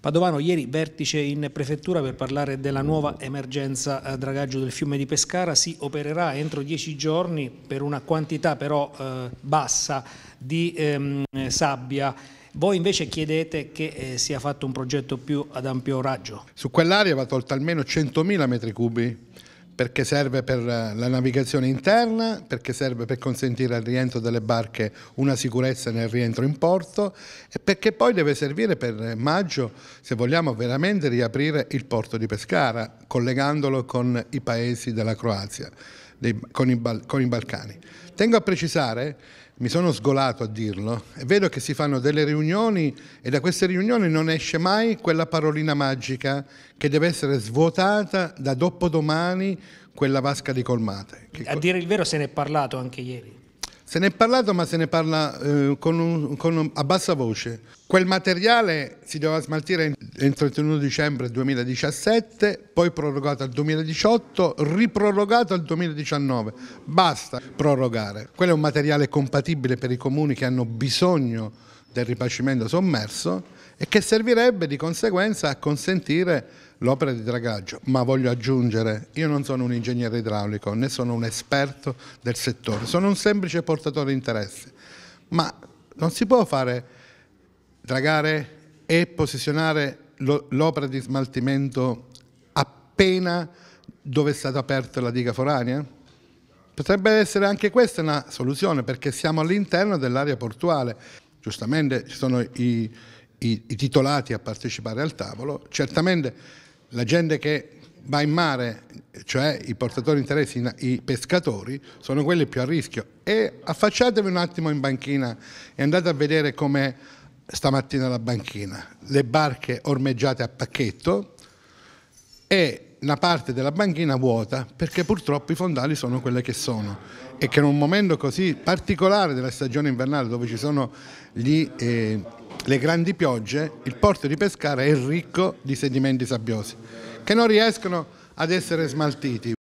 Padovano, ieri vertice in prefettura per parlare della nuova emergenza eh, dragaggio del fiume di Pescara, si opererà entro dieci giorni per una quantità però eh, bassa di ehm, sabbia. Voi invece chiedete che eh, sia fatto un progetto più ad ampio raggio. Su quell'area va tolta almeno 100.000 metri cubi perché serve per la navigazione interna, perché serve per consentire al rientro delle barche una sicurezza nel rientro in porto e perché poi deve servire per maggio se vogliamo veramente riaprire il porto di Pescara, collegandolo con i paesi della Croazia dei, con, i con i Balcani. Tengo a precisare mi sono sgolato a dirlo, e vedo che si fanno delle riunioni e da queste riunioni non esce mai quella parolina magica che deve essere svuotata da dopodomani quella vasca di colmate. Che a dire il vero se ne è parlato anche ieri. Se ne è parlato ma se ne parla eh, con un, con un, a bassa voce. Quel materiale si doveva smaltire entro il 31 dicembre 2017, poi prorogato al 2018, riprorogato al 2019. Basta prorogare. Quello è un materiale compatibile per i comuni che hanno bisogno del ripacimento sommerso e che servirebbe di conseguenza a consentire l'opera di dragaggio. Ma voglio aggiungere, io non sono un ingegnere idraulico né sono un esperto del settore, sono un semplice portatore di interessi. Ma non si può fare dragare e posizionare l'opera di smaltimento appena dove è stata aperta la diga foranea? Potrebbe essere anche questa una soluzione perché siamo all'interno dell'area portuale giustamente ci sono i, i, i titolati a partecipare al tavolo, certamente la gente che va in mare, cioè i portatori di interessi, i pescatori, sono quelli più a rischio. E affacciatevi un attimo in banchina e andate a vedere come stamattina la banchina. Le barche ormeggiate a pacchetto e una parte della banchina vuota perché purtroppo i fondali sono quelle che sono e che in un momento così particolare della stagione invernale dove ci sono gli, eh, le grandi piogge il porto di Pescara è ricco di sedimenti sabbiosi che non riescono ad essere smaltiti